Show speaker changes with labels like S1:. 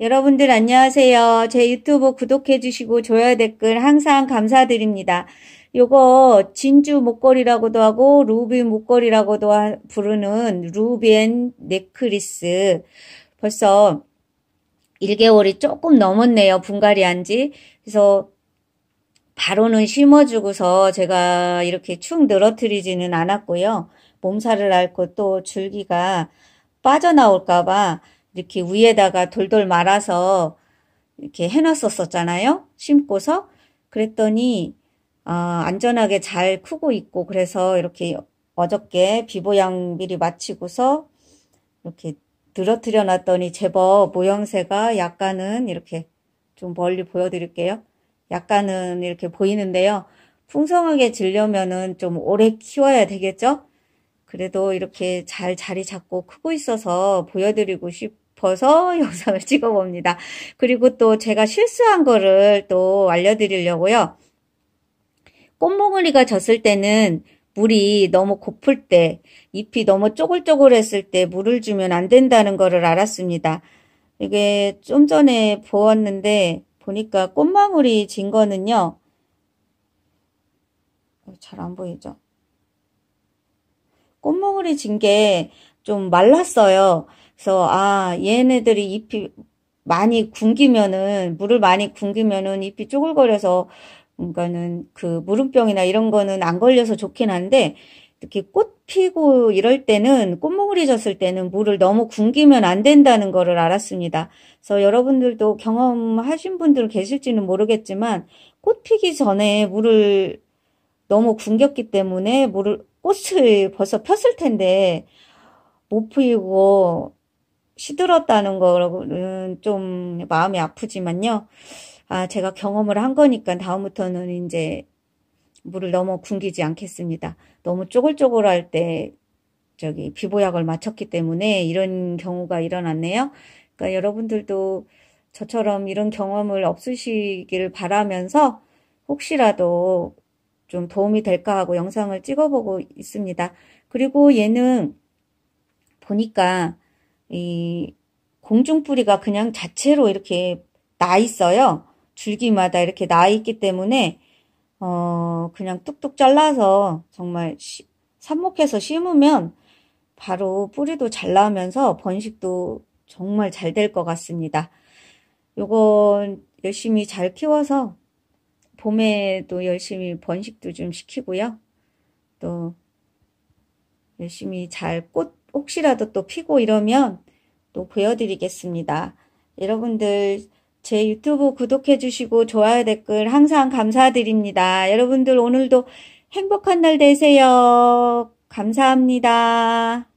S1: 여러분들 안녕하세요. 제 유튜브 구독해주시고 좋아요 댓글 항상 감사드립니다. 요거 진주 목걸이라고도 하고 루비 목걸이라고도 부르는 루비앤 네크리스 벌써 1개월이 조금 넘었네요. 분갈이 한지. 그래서 바로는 심어주고서 제가 이렇게 축 늘어뜨리지는 않았고요. 몸살을 앓고 또 줄기가 빠져나올까봐 이렇게 위에다가 돌돌 말아서 이렇게 해놨었었잖아요. 심고서. 그랬더니, 어, 안전하게 잘 크고 있고, 그래서 이렇게 어저께 비보양미리 마치고서 이렇게 늘어뜨려 놨더니 제법 모형새가 약간은 이렇게 좀 멀리 보여드릴게요. 약간은 이렇게 보이는데요. 풍성하게 질려면은 좀 오래 키워야 되겠죠? 그래도 이렇게 잘 자리 잡고 크고 있어서 보여드리고 싶, 고 싶어서 영상을 찍어봅니다. 그리고 또 제가 실수한 거를 또 알려드리려고요. 꽃몽울리가 졌을 때는 물이 너무 고플 때, 잎이 너무 쪼글쪼글했을 때 물을 주면 안 된다는 거를 알았습니다. 이게 좀 전에 보았는데 보니까 꽃망울이 진 거는요. 어, 잘안 보이죠? 꽃망울이 진 게 좀 말랐어요. 그래서 아 얘네들이 잎이 많이 굶기면은 물을 많이 굶기면은 잎이 쪼글거려서 그러니까는 그 무릎병이나 이런 거는 안 걸려서 좋긴 한데 특히 꽃 피고 이럴 때는 꽃무울이 졌을 때는 물을 너무 굶기면 안 된다는 거를 알았습니다. 그래서 여러분들도 경험하신 분들 계실지는 모르겠지만 꽃 피기 전에 물을 너무 굶겼기 때문에 물을 꽃을 벌써 폈을 텐데 못 피고 시들었다는 거는 좀 마음이 아프지만요. 아, 제가 경험을 한 거니까 다음부터는 이제 물을 너무 굶기지 않겠습니다. 너무 쪼글쪼글할 때 저기 비보약을 맞췄기 때문에 이런 경우가 일어났네요. 그러니까 여러분들도 저처럼 이런 경험을 없으시길 바라면서 혹시라도 좀 도움이 될까 하고 영상을 찍어보고 있습니다. 그리고 얘는 보니까 이 공중뿌리가 그냥 자체로 이렇게 나 있어요. 줄기마다 이렇게 나 있기 때문에 어 그냥 뚝뚝 잘라서 정말 시, 삽목해서 심으면 바로 뿌리도 잘 나오면서 번식도 정말 잘 될 것 같습니다. 요건 열심히 잘 키워서 봄에도 열심히 번식도 좀 시키고요. 또 열심히 잘꽃 혹시라도 또 피고 이러면 또 보여드리겠습니다. 여러분들 제 유튜브 구독해 주시고 좋아요 댓글 항상 감사드립니다. 여러분들 오늘도 행복한 날 되세요. 감사합니다.